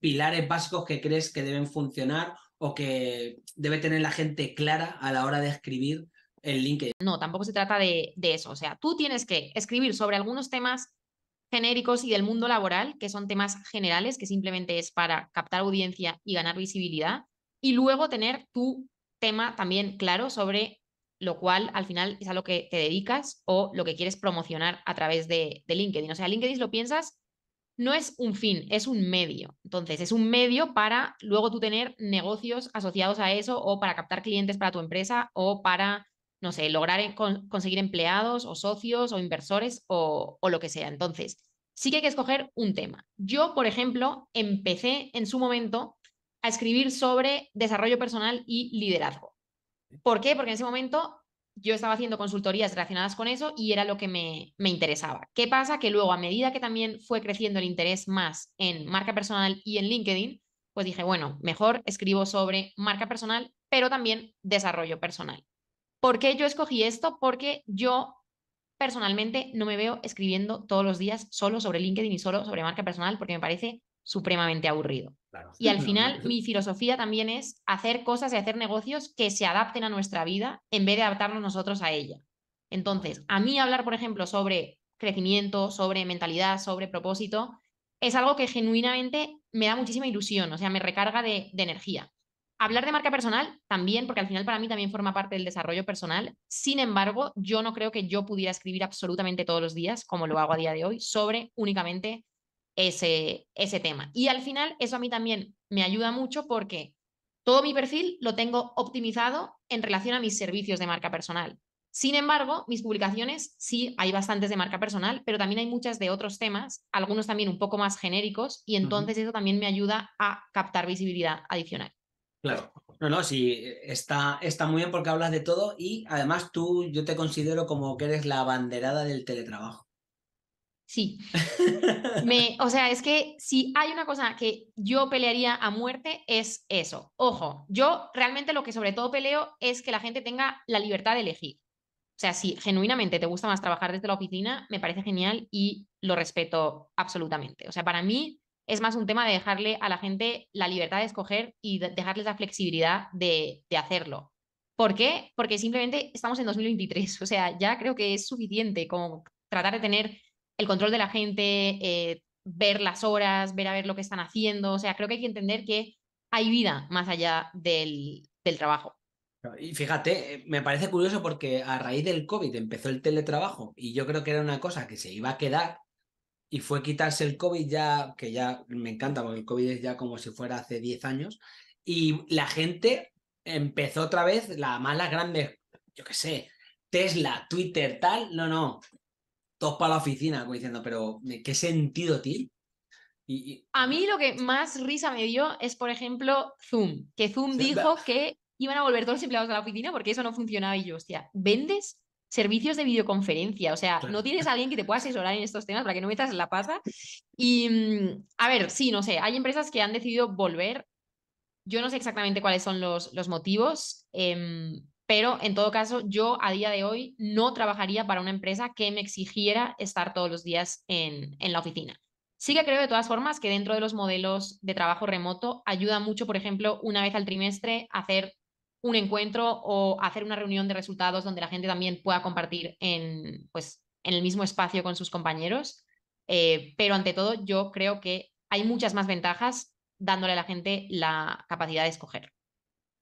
pilares básicos que crees que deben funcionar o que debe tener la gente clara a la hora de escribir en LinkedIn. No, tampoco se trata de, eso. O sea, tú tienes que escribir sobre algunos temas genéricos y del mundo laboral, que son temas generales, que simplemente es para captar audiencia y ganar visibilidad, y luego tener tu tema también claro sobre lo cual al final es a lo que te dedicas o lo que quieres promocionar a través de, de LinkedIn. O sea, LinkedIn lo piensas no es un fin, es un medio. Entonces, es un medio para luego tú tener negocios asociados a eso o para captar clientes para tu empresa o para, no sé, lograr conseguir empleados o socios o inversores o, o lo que sea. Entonces, sí que hay que escoger un tema. Yo, por ejemplo, empecé en su momento a escribir sobre desarrollo personal y liderazgo. ¿Por qué? Porque en ese momento yo estaba haciendo consultorías relacionadas con eso y era lo que me, me, interesaba. ¿Qué pasa? Que luego, a medida que también fue creciendo el interés más en marca personal y en LinkedIn, pues dije, bueno, mejor escribo sobre marca personal, pero también desarrollo personal. ¿Por qué yo escogí esto? Porque yo personalmente no me veo escribiendo todos los días solo sobre LinkedIn y solo sobre marca personal, porque me parece supremamente aburrido. Y al final mi filosofía también es hacer cosas y hacer negocios que se adapten a nuestra vida en vez de adaptarnos nosotros a ella. Entonces, a mí hablar, por ejemplo, sobre crecimiento, sobre mentalidad, sobre propósito, es algo que genuinamente me da muchísima ilusión, o sea, me recarga de, energía. Hablar de marca personal también, porque al final para mí también forma parte del desarrollo personal. Sin embargo, yo no creo que yo pudiera escribir absolutamente todos los días, como lo hago a día de hoy, sobre únicamente ese, ese tema. Y al final, eso a mí también me ayuda mucho porque todo mi perfil lo tengo optimizado en relación a mis servicios de marca personal. Sin embargo, mis publicaciones sí hay bastantes de marca personal, pero también hay muchas de otros temas, algunos también un poco más genéricos, y entonces eso también me ayuda a captar visibilidad adicional. Claro, no, no, sí, está, está muy bien porque hablas de todo y además tú, yo te considero como que eres la banderada del teletrabajo. Sí. Me, o sea, es que si hay una cosa que yo pelearía a muerte es eso. Ojo, yo realmente lo que sobre todo peleo es que la gente tenga la libertad de elegir. O sea, si genuinamente te gusta más trabajar desde la oficina, me parece genial y lo respeto absolutamente. O sea, para mí es más un tema de dejarle a la gente la libertad de escoger y dejarles la flexibilidad de, de hacerlo. ¿Por qué? Porque simplemente estamos en 2023. O sea, ya creo que es suficiente como tratar de tener el control de la gente, eh, ver las horas, ver a ver lo que están haciendo. O sea, creo que hay que entender que hay vida más allá del, trabajo. Y fíjate, eh, me parece curioso porque a raíz del COVID empezó el teletrabajo y yo creo que era una cosa que se iba a quedar y fue quitarse el COVID ya, que ya me encanta porque el COVID es ya como si fuera hace 10 años y la gente empezó otra vez la mala las grandes, yo qué sé, Tesla, Twitter, tal, no, no, todos para la oficina, como diciendo, pero ¿qué sentido tiene? Y, A mí lo que más risa me dio es, por ejemplo, Zoom, que Zoom dijo que iban a volver todos los empleados a la oficina porque eso no funcionaba y yo, hostia, ¿vendes? Servicios de videoconferencia, o sea, no tienes a alguien que te pueda asesorar en estos temas para que no metas la pata. Y mm, a ver, sí, no sé, hay empresas que han decidido volver. Yo no sé exactamente cuáles son los, los motivos. Em, pero en todo caso, yo a día de hoy no trabajaría para una empresa que me exigiera estar todos los días en, la oficina. Sí que creo de todas formas que dentro de los modelos de trabajo remoto ayuda mucho, por ejemplo, una vez al trimestre hacer un encuentro o hacer una reunión de resultados donde la gente también pueda compartir en, pues, el mismo espacio con sus compañeros. Eh, pero ante todo, yo creo que hay muchas más ventajas dándole a la gente la capacidad de escoger.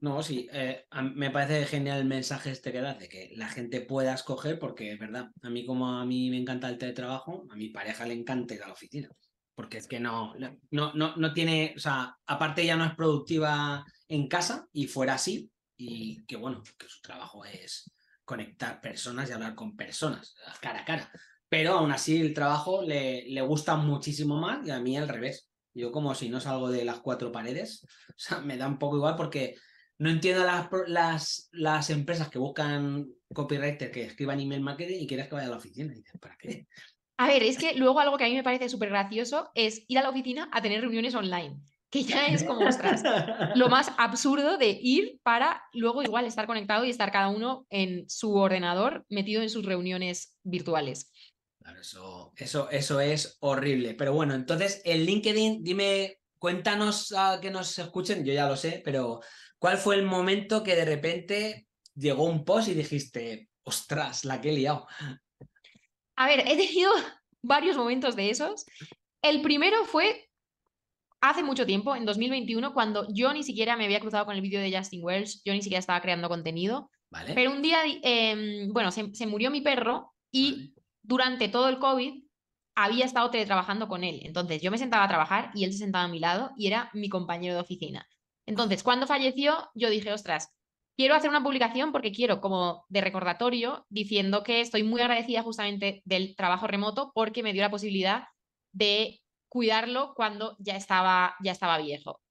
No, sí, eh, me parece genial el mensaje este que das de que la gente pueda escoger, porque es verdad, a mí como a mí me encanta el teletrabajo, a mi pareja le encanta ir a la oficina, porque es que no, no, no, no tiene, o sea, aparte ya no es productiva en casa y fuera así, y que bueno, que su trabajo es conectar personas y hablar con personas, cara a cara, pero aún así el trabajo le, le gusta muchísimo más y a mí al revés. Yo como si no salgo de las cuatro paredes, o sea, me da un poco igual porque no entiendo las, las, empresas que buscan copywriter que escriban email marketing y quieres que vaya a la oficina. ¿para qué? A ver, es que luego algo que a mí me parece súper gracioso es ir a la oficina a tener reuniones online, que ya es como, ostras, lo más absurdo de ir para luego igual estar conectado y estar cada uno en su ordenador metido en sus reuniones virtuales. Claro, eso, eso, es horrible. Pero bueno, entonces el LinkedIn, dime, cuéntanos a ah, que nos escuchen, yo ya lo sé, pero ¿Cuál fue el momento que de repente llegó un post y dijiste, ostras, la que he liado? A ver, he tenido varios momentos de esos. El primero fue hace mucho tiempo, en 2021, cuando yo ni siquiera me había cruzado con el vídeo de Justin Wells, yo ni siquiera estaba creando contenido. Pero un día, em, bueno, se, murió mi perro y durante todo el COVID había estado teletrabajando con él. Entonces yo me sentaba a trabajar y él se sentaba a mi lado y era mi compañero de oficina. Entonces, cuando falleció, yo dije, ostras, quiero hacer una publicación porque quiero como de recordatorio diciendo que estoy muy agradecida justamente del trabajo remoto porque me dio la posibilidad de cuidarlo cuando ya estaba, ya estaba viejo.